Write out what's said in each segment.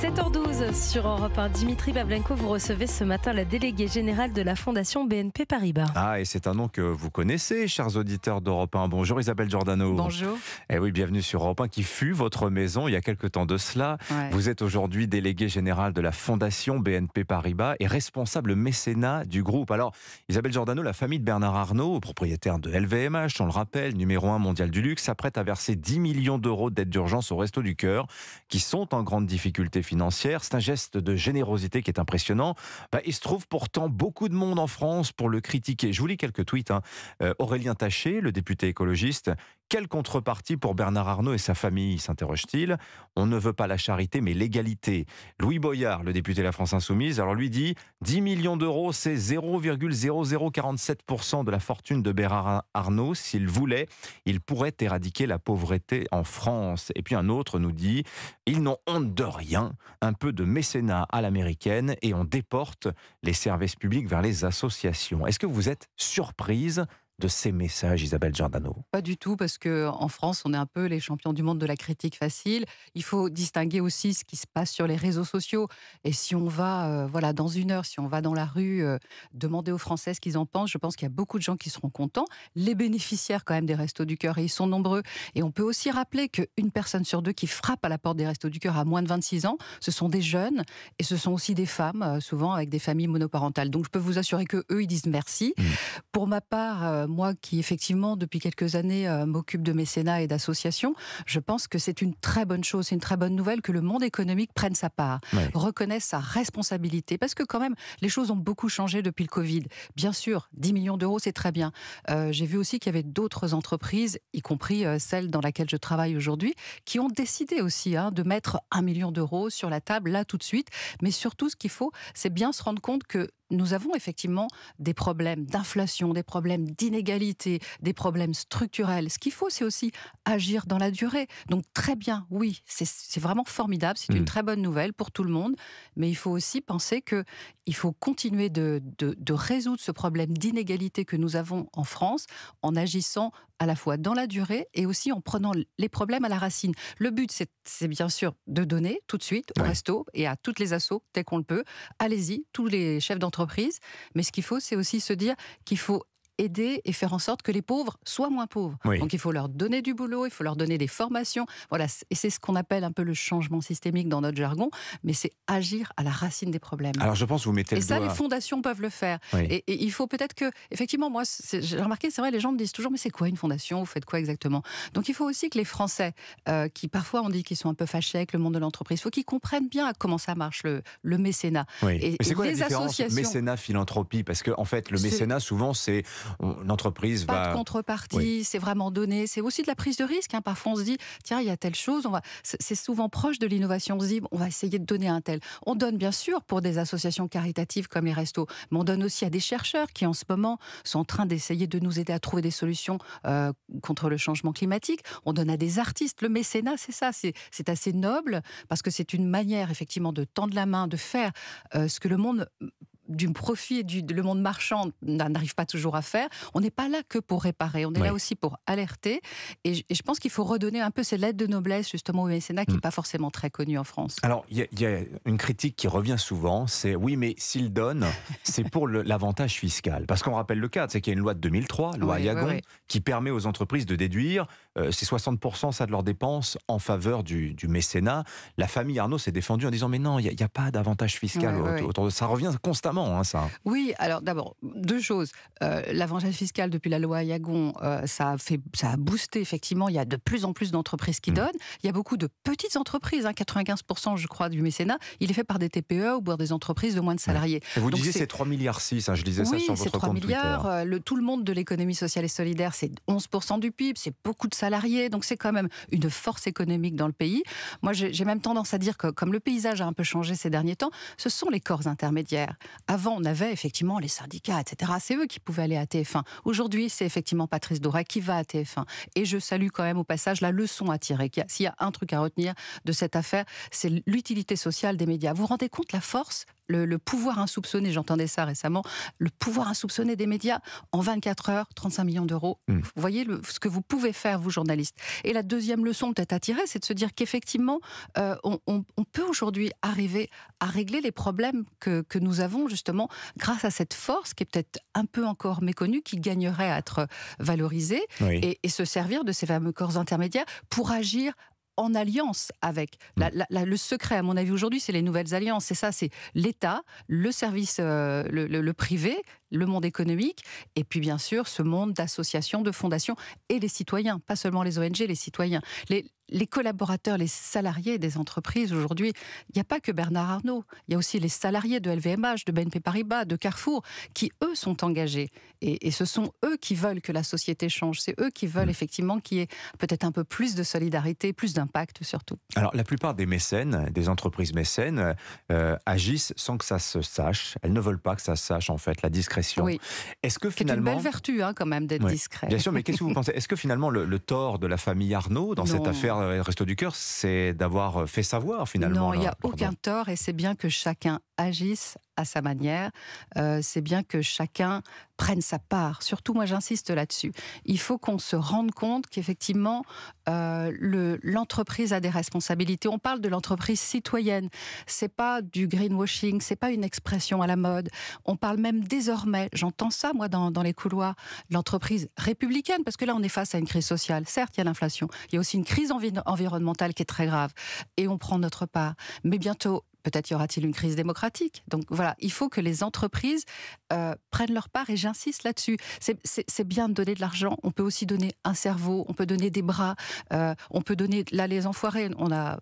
7h12 sur Europe 1. Dimitri Bablenko, vous recevez ce matin la déléguée générale de la Fondation BNP Paribas. Ah, et c'est un nom que vous connaissez, chers auditeurs d'Europe 1. Bonjour Isabelle Giordano. Bonjour. Eh oui, bienvenue sur Europe 1 qui fut votre maison il y a quelque temps de cela. Vous êtes aujourd'hui déléguée générale de la Fondation BNP Paribas et responsable mécénat du groupe. Alors, Isabelle Giordano, la famille de Bernard Arnault, propriétaire de LVMH, on le rappelle, numéro 1 mondial du luxe, s'apprête à verser 10 millions d'euros d'aide d'urgence au Resto du Cœur qui sont en grande difficulté financière. C'est un geste de générosité qui est impressionnant. Bah, il se trouve pourtant beaucoup de monde en France pour le critiquer. Je vous lis quelques tweets. Hein. Euh, Aurélien Taché, le député écologiste, quelle contrepartie pour Bernard Arnault et sa famille s'interroge-t-il. On ne veut pas la charité, mais l'égalité. Louis Boyard, le député de la France Insoumise, alors lui dit 10 millions d'euros, c'est 0,0047% de la fortune de Bernard Arnault. S'il voulait, il pourrait éradiquer la pauvreté en France. Et puis un autre nous dit ils n'ont honte de rien, un peu de mécénat à l'américaine et on déporte les services publics vers les associations. Est-ce que vous êtes surprise de ces messages, Isabelle Giordano Pas du tout, parce que en France, on est un peu les champions du monde de la critique facile. Il faut distinguer aussi ce qui se passe sur les réseaux sociaux. Et si on va, euh, voilà, dans une heure, si on va dans la rue, euh, demander aux Français ce qu'ils en pensent, je pense qu'il y a beaucoup de gens qui seront contents. Les bénéficiaires, quand même, des Restos du Cœur, et ils sont nombreux. Et on peut aussi rappeler qu'une personne sur deux qui frappe à la porte des Restos du Cœur à moins de 26 ans, ce sont des jeunes et ce sont aussi des femmes, euh, souvent avec des familles monoparentales. Donc je peux vous assurer que eux, ils disent merci. Mmh. Pour ma part, moi qui effectivement depuis quelques années euh, m'occupe de mécénat et d'associations, je pense que c'est une très bonne chose, c'est une très bonne nouvelle que le monde économique prenne sa part, reconnaisse sa responsabilité, parce que quand même les choses ont beaucoup changé depuis le Covid. Bien sûr, 10 millions d'euros c'est très bien. Euh, j'ai vu aussi qu'il y avait d'autres entreprises, y compris euh, celle dans laquelle je travaille aujourd'hui, qui ont décidé aussi hein, de mettre un million d'euros sur la table là tout de suite. Mais surtout, ce qu'il faut, c'est bien se rendre compte que nous avons effectivement des problèmes d'inflation, des problèmes d'inégalité, des problèmes structurels. Ce qu'il faut, c'est aussi agir dans la durée. Donc très bien, oui, c'est vraiment formidable, c'est une mm. très bonne nouvelle pour tout le monde, mais il faut aussi penser que il faut continuer de, résoudre ce problème d'inégalité que nous avons en France en agissant à la fois dans la durée et aussi en prenant les problèmes à la racine. Le but, c'est bien sûr de donner tout de suite au resto et à toutes les assos dès qu'on le peut. Allez-y, tous les chefs d'entreprise. Mais ce qu'il faut, c'est aussi se dire qu'il faut aider et faire en sorte que les pauvres soient moins pauvres. Donc il faut leur donner du boulot, il faut leur donner des formations. Voilà, et c'est ce qu'on appelle un peu le changement systémique dans notre jargon, mais c'est agir à la racine des problèmes. Alors je pense vous mettez le Et ça, les fondations peuvent le faire. Et, il faut peut-être que, effectivement, moi, j'ai remarqué, c'est vrai, les gens me disent toujours, mais c'est quoi une fondation Vous faites quoi exactement Donc il faut aussi que les Français, euh, qui parfois on dit qu'ils sont un peu fâchés avec le monde de l'entreprise, il faut qu'ils comprennent bien comment ça marche le, mécénat. Et, c'est quoi les la mécénat, philanthropie Parce que en fait, le mécénat, souvent, c'est l'entreprise va. Pas de contrepartie, c'est vraiment donné. C'est aussi de la prise de risque. Hein. Parfois, on se dit, tiens, il y a telle chose. On va. C'est souvent proche de l'innovation. On se dit, on va essayer de donner un tel. On donne bien sûr pour des associations caritatives comme les restos, mais on donne aussi à des chercheurs qui, en ce moment, sont en train d'essayer de nous aider à trouver des solutions euh, contre le changement climatique. On donne à des artistes. Le mécénat, c'est ça. C'est assez noble parce que c'est une manière, effectivement, de tendre la main, de faire euh, ce que le monde du profit et du le monde marchand n'arrive pas toujours à faire. On n'est pas là que pour réparer, on est là aussi pour alerter. Et, je, pense qu'il faut redonner un peu cette lettre de noblesse justement au mécénat qui n'est hmm. pas forcément très connu en France. Alors il y, a une critique qui revient souvent, c'est oui mais s'il donne, c'est pour l'avantage fiscal. Parce qu'on rappelle le cadre, c'est qu'il y a une loi de 2003, loi oui, qui permet aux entreprises de déduire euh, ces 60% ça de leurs dépenses en faveur du, mécénat. La famille Arnaud s'est défendue en disant mais non, il n'y a, a, pas d'avantage fiscal autour de ça revient constamment Hein, ça. Oui, alors d'abord, deux choses. Euh, l'avantage fiscal depuis la loi Yagon, euh, ça, a fait, ça a boosté, effectivement. Il y a de plus en plus d'entreprises qui mm. donnent. Il y a beaucoup de petites entreprises, 95% hein, je crois du mécénat. Il est fait par des TPE ou par des entreprises de moins de salariés. vous disiez c'est 3 milliards 6, hein, je disais ça sur votre 3 milliards, euh, Le, tout le monde de l'économie sociale et solidaire, c'est 11% du PIB, c'est beaucoup de salariés. Donc c'est quand même une force économique dans le pays. Moi, j'ai même tendance à dire que comme le paysage a un peu changé ces derniers temps, ce sont les corps intermédiaires avant, on avait effectivement les syndicats, etc. C'est eux qui pouvaient aller à TF1. Aujourd'hui, c'est effectivement Patrice Doré qui va à TF1. Et je salue quand même au passage la leçon à tirer. S'il y a un truc à retenir de cette affaire, c'est l'utilité sociale des médias. Vous vous rendez compte la force le, pouvoir insoupçonné, j'entendais ça récemment, le pouvoir insoupçonné des médias en 24 heures, 35 millions d'euros. Hmm. Vous voyez ce que vous pouvez faire, vous journalistes. Et la deuxième leçon peut-être à tirer, c'est de se dire qu'effectivement, euh, on, peut aujourd'hui arriver à régler les problèmes que, nous avons justement grâce à cette force qui est peut-être un peu encore méconnue, qui gagnerait à être valorisée, et, et se servir de ces fameux corps intermédiaires pour agir en alliance avec. Mm. le secret, à mon avis, aujourd'hui, c'est les nouvelles alliances. C'est ça, c'est l'État, le service, euh, le, privé, le monde économique, et puis bien sûr ce monde d'associations, de fondations, et les citoyens, pas seulement les ONG, les citoyens les collaborateurs, les salariés des entreprises aujourd'hui, il n'y a pas que Bernard Arnault, il y a aussi les salariés de LVMH, de BNP Paribas, de Carrefour, qui eux sont engagés. Et, ce sont eux qui veulent que la société change. C'est eux qui veulent mmh. effectivement qu'il y ait peut-être un peu plus de solidarité, plus d'impact surtout. Alors la plupart des mécènes, des entreprises mécènes, euh, agissent sans que ça se sache. Elles ne veulent pas que ça se sache en fait, la discrétion. Oui. Est-ce que finalement... C'est une belle vertu hein, quand même d'être discret. Bien sûr, mais qu'est-ce que vous pensez Est-ce que finalement le, tort de la famille Arnault dans cette affaire euh, le Resto du Cœur, c'est d'avoir euh, fait savoir finalement. Non, il n'y a aucun tort et c'est bien que chacun agisse à sa manière. Euh, c'est bien que chacun prennent sa part. Surtout, moi, j'insiste là-dessus. Il faut qu'on se rende compte qu'effectivement, euh, le, l'entreprise a des responsabilités. On parle de l'entreprise citoyenne. C'est pas du greenwashing, c'est pas une expression à la mode. On parle même désormais, j'entends ça, moi, dans, les couloirs, l'entreprise républicaine, parce que là, on est face à une crise sociale. Certes, il y a l'inflation. Il y a aussi une crise environnementale qui est très grave. Et on prend notre part. Mais bientôt, peut-être y aura-t-il une crise démocratique. Donc voilà, il faut que les entreprises euh, prennent leur part et j'ai insiste là-dessus. C'est bien de donner de l'argent. On peut aussi donner un cerveau, on peut donner des bras, euh, on peut donner là les enfoirés. On a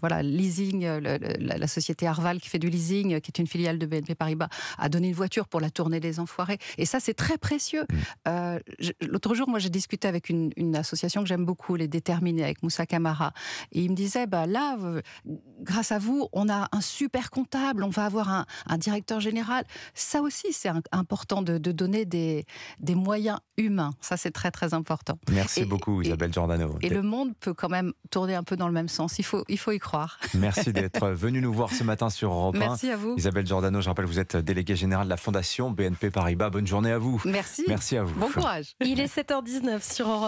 voilà leasing, euh, la, société Arval qui fait du leasing, euh, qui est une filiale de BNP Paribas, a donné une voiture pour la tournée des enfoirés. Et ça, c'est très précieux. Mmh. L'autre jour, moi, j'ai discuté avec une, association que j'aime beaucoup, les Déterminés, avec Moussa Camara, et il me disait, bah là, grâce à vous, on a un super comptable, on va avoir un, directeur général. Ça aussi, c'est important de, de donner des, des moyens humains. Ça, c'est très, très important. Merci beaucoup, Isabelle Giordano. Et le monde peut quand même tourner un peu dans le même sens. Il faut, il faut y croire. Merci d'être venu nous voir ce matin sur Europe 1. Merci à vous. Isabelle Giordano, je rappelle, vous êtes déléguée générale de la Fondation BNP Paribas. Bonne journée à vous. Merci. Merci à vous. Bon courage. Il est 7h19 sur Europe